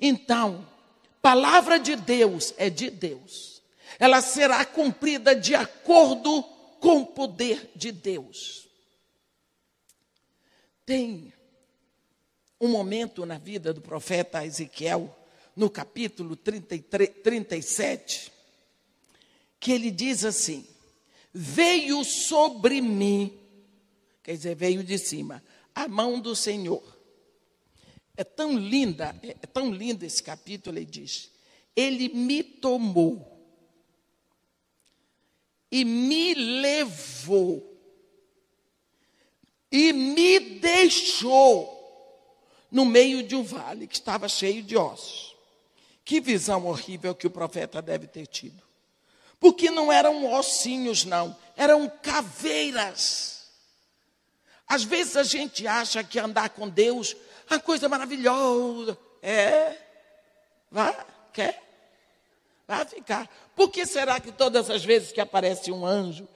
Então, palavra de Deus é de Deus. Ela será cumprida de acordo com o poder de Deus. Tem um momento na vida do profeta Ezequiel, no capítulo 33, 37, que ele diz assim: Veio sobre mim, quer dizer, veio de cima, a mão do Senhor é tão linda, é, é tão lindo esse capítulo, ele diz: Ele me tomou e me levou e me deixou no meio de um vale que estava cheio de ossos. Que visão horrível que o profeta deve ter tido. Porque não eram ossinhos, não, eram caveiras. Às vezes a gente acha que andar com Deus a coisa maravilhosa. É, vá, quer? Vá ficar. Por que será que todas as vezes que aparece um anjo,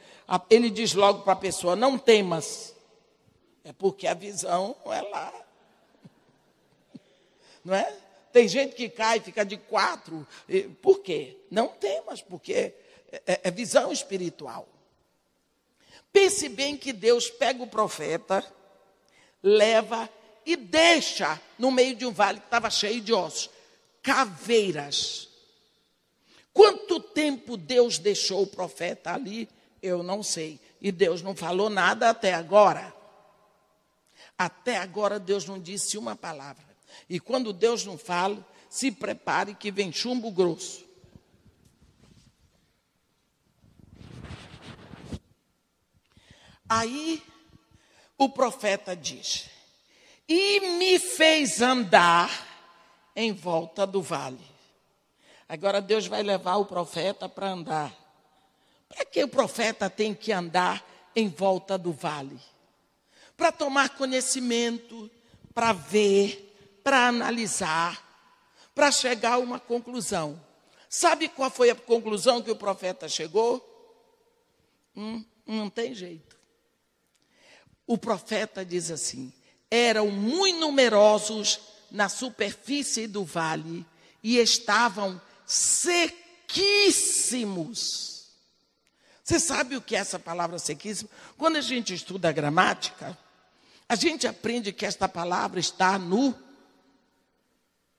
ele diz logo para a pessoa: não temas? É porque a visão é lá. Não é? Tem gente que cai, e fica de quatro. Por quê? Não temas, porque é, é, é visão espiritual. Pense bem que Deus pega o profeta, leva e deixa no meio de um vale que estava cheio de ossos caveiras. Quanto tempo Deus deixou o profeta ali? Eu não sei. E Deus não falou nada até agora. Até agora Deus não disse uma palavra. E quando Deus não fala, se prepare que vem chumbo grosso. Aí o profeta diz: e me fez andar em volta do vale. Agora Deus vai levar o profeta para andar. Para que o profeta tem que andar em volta do vale? Para tomar conhecimento, para ver, para analisar, para chegar a uma conclusão. Sabe qual foi a conclusão que o profeta chegou? Hum, não tem jeito. O profeta diz assim: eram muito numerosos na superfície do vale e estavam sequíssimos. Você sabe o que é essa palavra sequíssimo? Quando a gente estuda a gramática, a gente aprende que esta palavra está no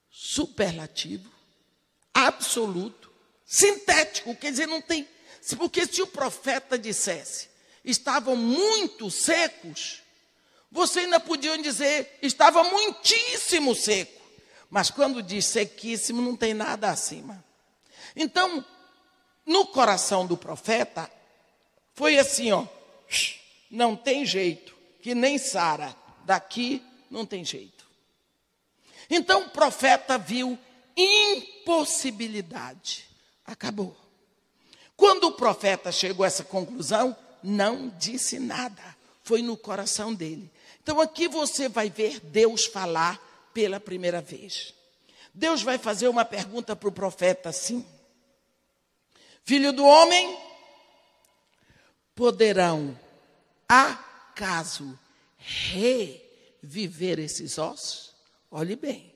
superlativo, absoluto, sintético, quer dizer, não tem. Porque se o profeta dissesse, estavam muito secos, você ainda podia dizer, estava muitíssimo seco. Mas quando diz sequíssimo, não tem nada acima. Então, no coração do profeta, foi assim, ó. Não tem jeito, que nem Sara, daqui não tem jeito. Então o profeta viu impossibilidade. Acabou. Quando o profeta chegou a essa conclusão, não disse nada foi no coração dele. Então aqui você vai ver Deus falar pela primeira vez. Deus vai fazer uma pergunta para o profeta assim: Filho do homem, poderão acaso reviver esses ossos? Olhe bem.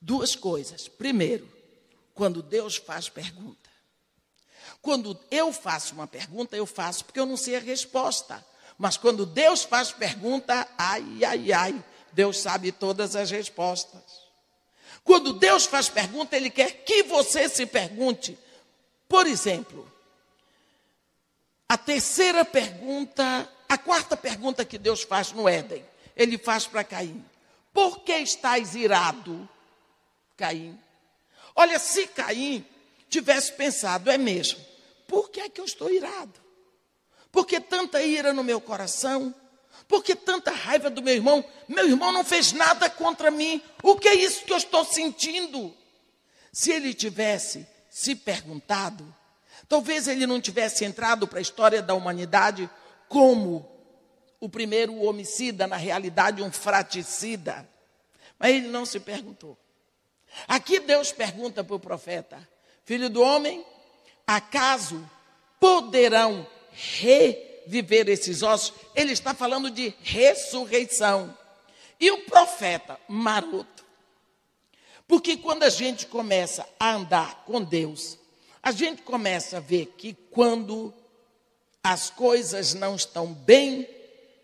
Duas coisas. Primeiro, quando Deus faz pergunta, quando eu faço uma pergunta, eu faço porque eu não sei a resposta. Mas quando Deus faz pergunta, ai, ai, ai, Deus sabe todas as respostas. Quando Deus faz pergunta, Ele quer que você se pergunte. Por exemplo, a terceira pergunta, a quarta pergunta que Deus faz no Éden, Ele faz para Caim: Por que estás irado, Caim? Olha, se Caim tivesse pensado, é mesmo, por que é que eu estou irado? Por que tanta ira no meu coração? Por que tanta raiva do meu irmão? Meu irmão não fez nada contra mim. O que é isso que eu estou sentindo? Se ele tivesse se perguntado, talvez ele não tivesse entrado para a história da humanidade como o primeiro homicida, na realidade, um fraticida. Mas ele não se perguntou. Aqui Deus pergunta para o profeta: Filho do homem, acaso poderão reviver esses ossos? Ele está falando de ressurreição. E o profeta maroto. Porque quando a gente começa a andar com Deus, a gente começa a ver que quando as coisas não estão bem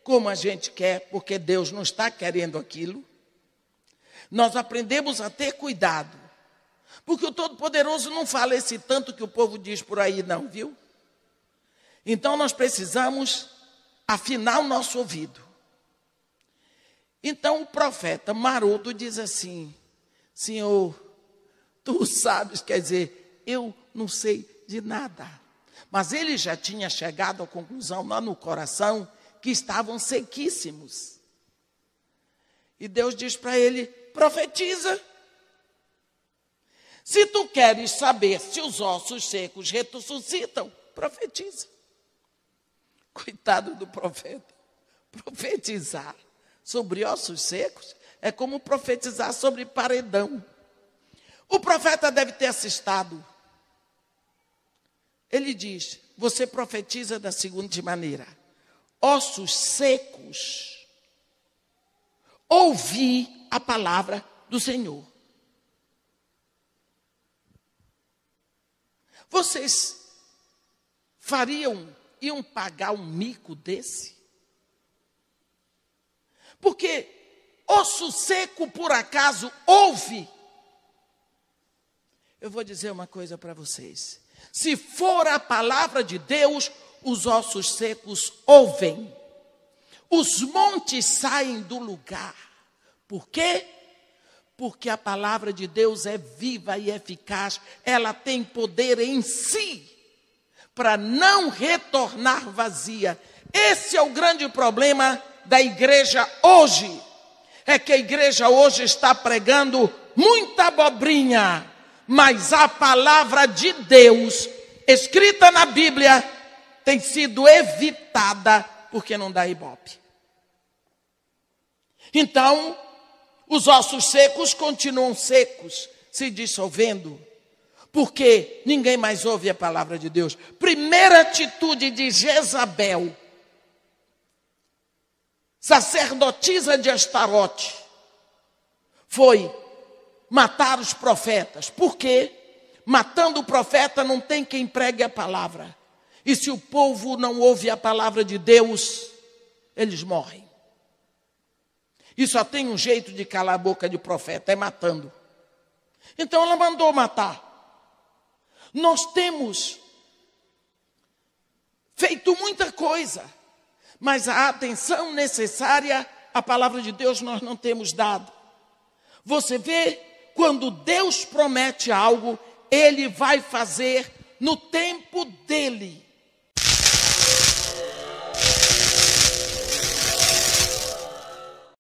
como a gente quer, porque Deus não está querendo aquilo, nós aprendemos a ter cuidado porque o Todo-Poderoso não fala esse tanto que o povo diz por aí, não, viu? Então nós precisamos afinar o nosso ouvido. Então o profeta Maroto diz assim: Senhor, tu sabes, quer dizer, eu não sei de nada. Mas ele já tinha chegado à conclusão lá no coração que estavam sequíssimos. E Deus diz para ele: profetiza. Se tu queres saber se os ossos secos ressuscitam, profetiza. Coitado do profeta. Profetizar sobre ossos secos é como profetizar sobre paredão. O profeta deve ter assistado. Ele diz: Você profetiza da seguinte maneira: ossos secos, ouvi a palavra do Senhor. Vocês fariam, iam pagar um mico desse? Porque osso seco por acaso houve? Eu vou dizer uma coisa para vocês. Se for a palavra de Deus, os ossos secos ouvem. Os montes saem do lugar. Por quê? Porque a palavra de Deus é viva e eficaz, ela tem poder em si para não retornar vazia. Esse é o grande problema da igreja hoje. É que a igreja hoje está pregando muita abobrinha, mas a palavra de Deus, escrita na Bíblia, tem sido evitada porque não dá ibope. Então, os ossos secos continuam secos, se dissolvendo, porque ninguém mais ouve a palavra de Deus. Primeira atitude de Jezabel, sacerdotisa de Astarote, foi matar os profetas. Por quê? Matando o profeta não tem quem pregue a palavra. E se o povo não ouve a palavra de Deus, eles morrem. E só tem um jeito de calar a boca de profeta, é matando. Então ela mandou matar. Nós temos feito muita coisa, mas a atenção necessária à palavra de Deus nós não temos dado. Você vê, quando Deus promete algo, ele vai fazer no tempo dele.